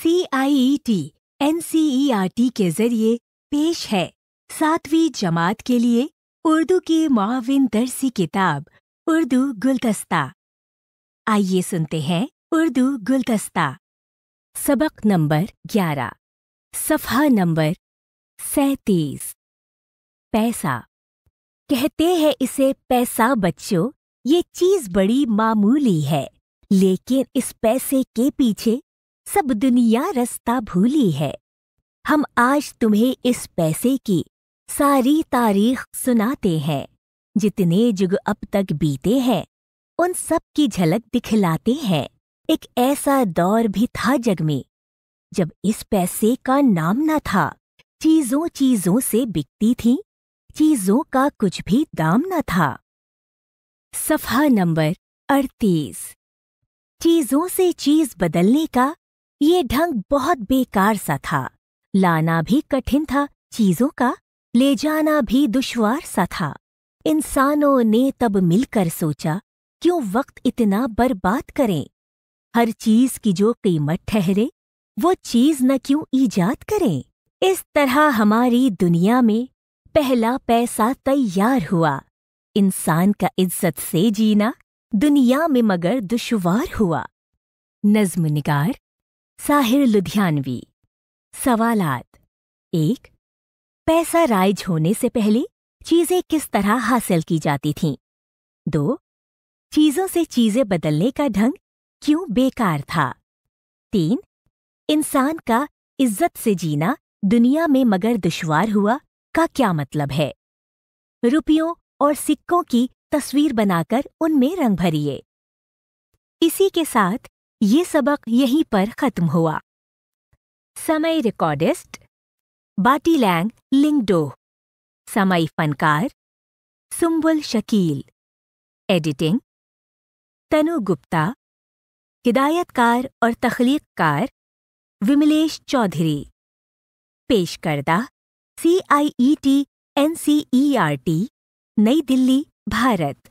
C I E T N C E R T के जरिए पेश है सातवीं जमात के लिए उर्दू की माविन दरसी किताब उर्दू गुलदस्ता आइए सुनते हैं उर्दू गुलदस्ता सबक नंबर ग्यारह सफा नंबर सैतीस पैसा कहते हैं इसे पैसा बच्चों ये चीज बड़ी मामूली है लेकिन इस पैसे के पीछे सब दुनिया रास्ता भूली है हम आज तुम्हें इस पैसे की सारी तारीख सुनाते हैं जितने जुग अब तक बीते हैं उन सब की झलक दिखलाते हैं एक ऐसा दौर भी था जग में जब इस पैसे का नाम न था चीजों चीजों से बिकती थी चीजों का कुछ भी दाम न था सफा नंबर अड़तीस चीजों से चीज बदलने का ये ढंग बहुत बेकार सा था लाना भी कठिन था चीजों का ले जाना भी दुश्वार सा था इंसानों ने तब मिलकर सोचा क्यों वक्त इतना बर्बाद करें हर चीज की जो कीमत ठहरे वो चीज न क्यों ईजाद करें इस तरह हमारी दुनिया में पहला पैसा तैयार हुआ इंसान का इज्जत से जीना दुनिया में मगर दुश्वार हुआ नज्म निगार साहिर लुधियानवी सवालात एक पैसा राइज होने से पहले चीजें किस तरह हासिल की जाती थीं? दो चीजों से चीजें बदलने का ढंग क्यों बेकार था तीन इंसान का इज्जत से जीना दुनिया में मगर दुश्वार हुआ का क्या मतलब है रुपयों और सिक्कों की तस्वीर बनाकर उनमें रंग भरिए इसी के साथ ये सबक यहीं पर खत्म हुआ समय रिकॉर्डिस्ट बाटी लैंग लिंगडो समय फनकार सुम्बुल शकील एडिटिंग तनु गुप्ता हिदायतकार और तख्लीकार विमलेश चौधरी पेश करदा C I E e T N C E e R T Nai Delhi Bharat